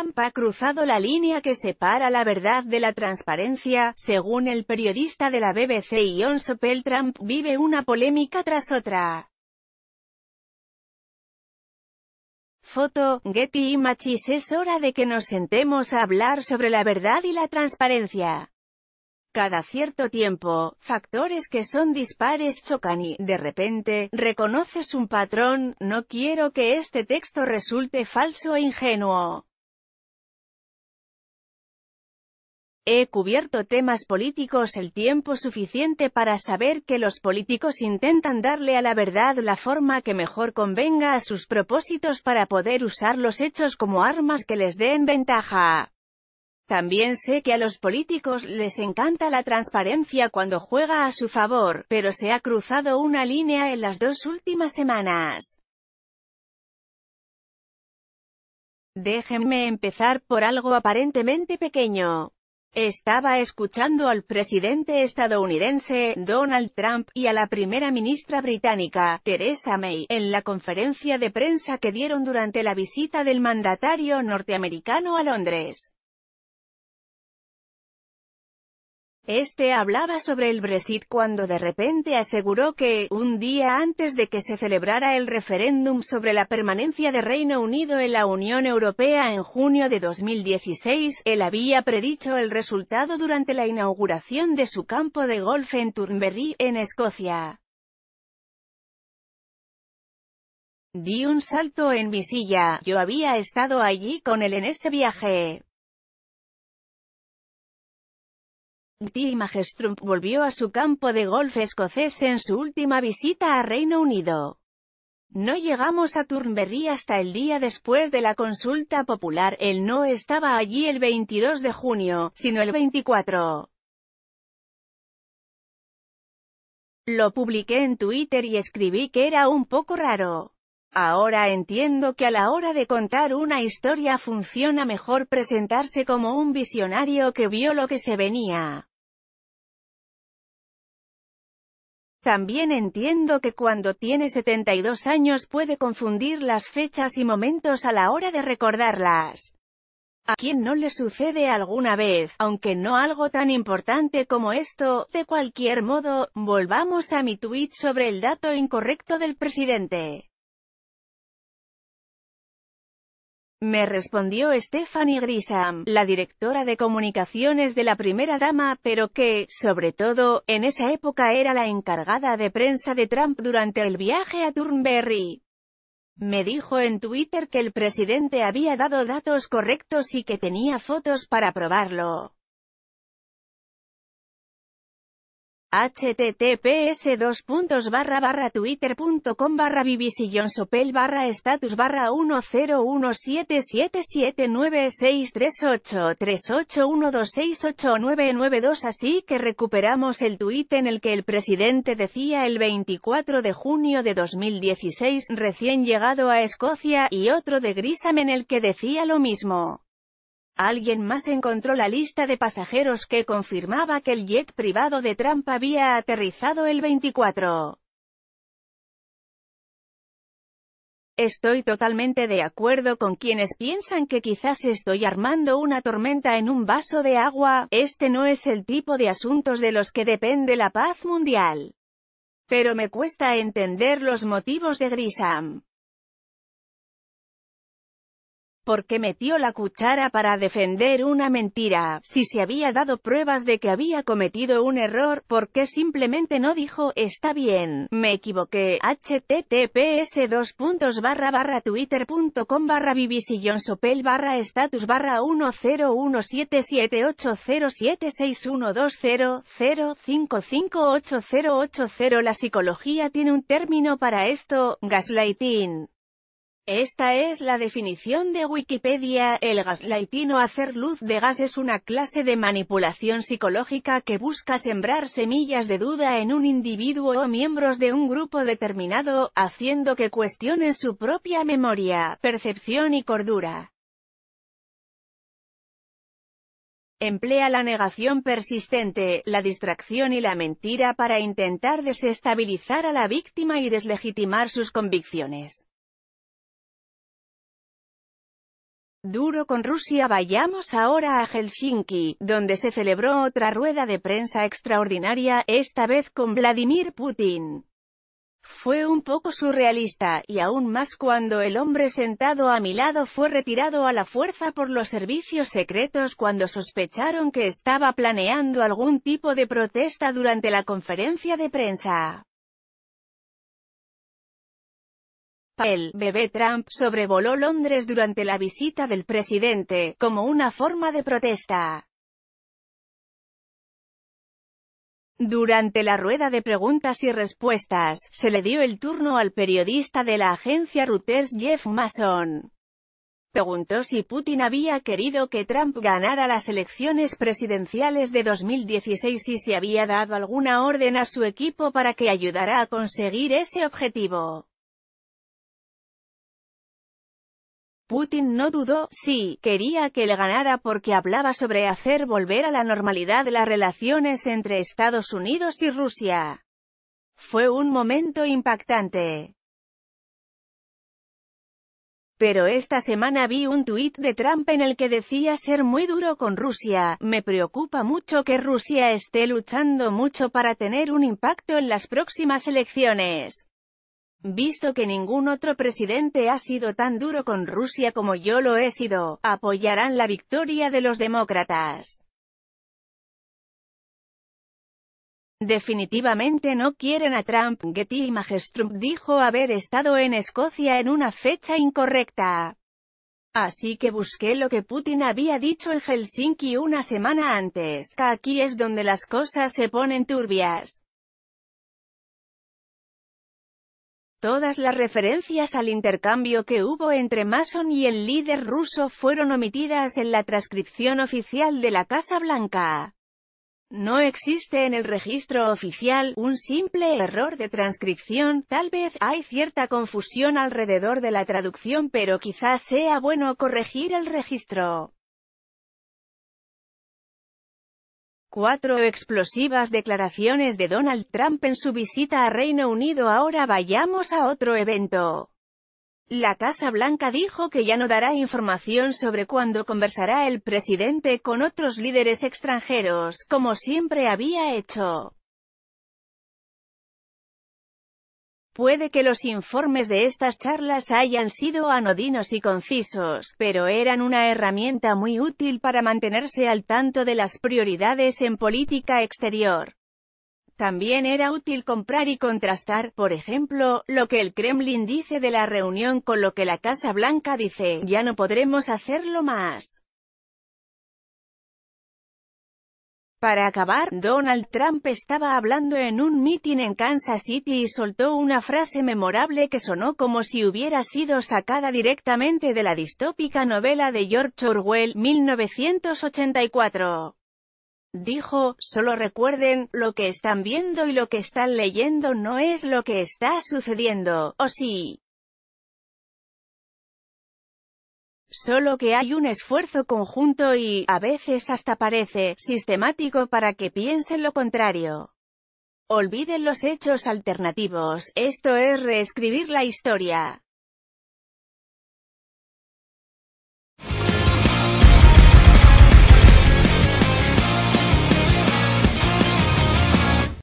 Trump ha cruzado la línea que separa la verdad de la transparencia, según el periodista de la BBC Ion Sopel Trump vive una polémica tras otra. Foto, Getty Images Es hora de que nos sentemos a hablar sobre la verdad y la transparencia. Cada cierto tiempo, factores que son dispares chocan y, de repente, reconoces un patrón, no quiero que este texto resulte falso e ingenuo. He cubierto temas políticos el tiempo suficiente para saber que los políticos intentan darle a la verdad la forma que mejor convenga a sus propósitos para poder usar los hechos como armas que les den ventaja. También sé que a los políticos les encanta la transparencia cuando juega a su favor, pero se ha cruzado una línea en las dos últimas semanas. Déjenme empezar por algo aparentemente pequeño. Estaba escuchando al presidente estadounidense, Donald Trump, y a la primera ministra británica, Theresa May, en la conferencia de prensa que dieron durante la visita del mandatario norteamericano a Londres. Este hablaba sobre el Brexit cuando de repente aseguró que, un día antes de que se celebrara el referéndum sobre la permanencia de Reino Unido en la Unión Europea en junio de 2016, él había predicho el resultado durante la inauguración de su campo de golf en Turnberry, en Escocia. Di un salto en mi silla, yo había estado allí con él en ese viaje. Tim Magestrump volvió a su campo de golf escocés en su última visita a Reino Unido. No llegamos a Turnberry hasta el día después de la consulta popular, él no estaba allí el 22 de junio, sino el 24. Lo publiqué en Twitter y escribí que era un poco raro. Ahora entiendo que a la hora de contar una historia funciona mejor presentarse como un visionario que vio lo que se venía. También entiendo que cuando tiene 72 años puede confundir las fechas y momentos a la hora de recordarlas. ¿A quien no le sucede alguna vez, aunque no algo tan importante como esto? De cualquier modo, volvamos a mi tuit sobre el dato incorrecto del presidente. Me respondió Stephanie Grisham, la directora de comunicaciones de la primera dama, pero que, sobre todo, en esa época era la encargada de prensa de Trump durante el viaje a Turnberry. Me dijo en Twitter que el presidente había dado datos correctos y que tenía fotos para probarlo. https barra twitter.com barra status barra así que recuperamos el tuit en el que el presidente decía el 24 de junio de 2016 recién llegado a Escocia y otro de Grisam en el que decía lo mismo. Alguien más encontró la lista de pasajeros que confirmaba que el jet privado de Trump había aterrizado el 24. Estoy totalmente de acuerdo con quienes piensan que quizás estoy armando una tormenta en un vaso de agua, este no es el tipo de asuntos de los que depende la paz mundial. Pero me cuesta entender los motivos de Grisam porque metió la cuchara para defender una mentira, si se había dado pruebas de que había cometido un error, ¿por qué simplemente no dijo, está bien, me equivoqué, https 2 puntos barra barra twitter.com barra sopel barra status barra la psicología tiene un término para esto, gaslighting. Esta es la definición de Wikipedia, el gaslighting o hacer luz de gas es una clase de manipulación psicológica que busca sembrar semillas de duda en un individuo o miembros de un grupo determinado, haciendo que cuestionen su propia memoria, percepción y cordura. Emplea la negación persistente, la distracción y la mentira para intentar desestabilizar a la víctima y deslegitimar sus convicciones. duro con Rusia vayamos ahora a Helsinki, donde se celebró otra rueda de prensa extraordinaria, esta vez con Vladimir Putin. Fue un poco surrealista, y aún más cuando el hombre sentado a mi lado fue retirado a la fuerza por los servicios secretos cuando sospecharon que estaba planeando algún tipo de protesta durante la conferencia de prensa. El bebé Trump sobrevoló Londres durante la visita del presidente, como una forma de protesta. Durante la rueda de preguntas y respuestas, se le dio el turno al periodista de la agencia Reuters Jeff Mason. Preguntó si Putin había querido que Trump ganara las elecciones presidenciales de 2016 y si había dado alguna orden a su equipo para que ayudara a conseguir ese objetivo. Putin no dudó, sí, quería que le ganara porque hablaba sobre hacer volver a la normalidad las relaciones entre Estados Unidos y Rusia. Fue un momento impactante. Pero esta semana vi un tuit de Trump en el que decía ser muy duro con Rusia, me preocupa mucho que Rusia esté luchando mucho para tener un impacto en las próximas elecciones. Visto que ningún otro presidente ha sido tan duro con Rusia como yo lo he sido, apoyarán la victoria de los demócratas. Definitivamente no quieren a Trump. Getty y Trump dijo haber estado en Escocia en una fecha incorrecta. Así que busqué lo que Putin había dicho en Helsinki una semana antes. Aquí es donde las cosas se ponen turbias. Todas las referencias al intercambio que hubo entre Mason y el líder ruso fueron omitidas en la transcripción oficial de la Casa Blanca. No existe en el registro oficial un simple error de transcripción, tal vez hay cierta confusión alrededor de la traducción pero quizás sea bueno corregir el registro. Cuatro explosivas declaraciones de Donald Trump en su visita a Reino Unido Ahora vayamos a otro evento. La Casa Blanca dijo que ya no dará información sobre cuándo conversará el presidente con otros líderes extranjeros, como siempre había hecho. Puede que los informes de estas charlas hayan sido anodinos y concisos, pero eran una herramienta muy útil para mantenerse al tanto de las prioridades en política exterior. También era útil comprar y contrastar, por ejemplo, lo que el Kremlin dice de la reunión con lo que la Casa Blanca dice, ya no podremos hacerlo más. Para acabar, Donald Trump estaba hablando en un mitin en Kansas City y soltó una frase memorable que sonó como si hubiera sido sacada directamente de la distópica novela de George Orwell, 1984. Dijo, solo recuerden, lo que están viendo y lo que están leyendo no es lo que está sucediendo, o sí. solo que hay un esfuerzo conjunto y, a veces hasta parece, sistemático para que piensen lo contrario. Olviden los hechos alternativos, esto es reescribir la historia.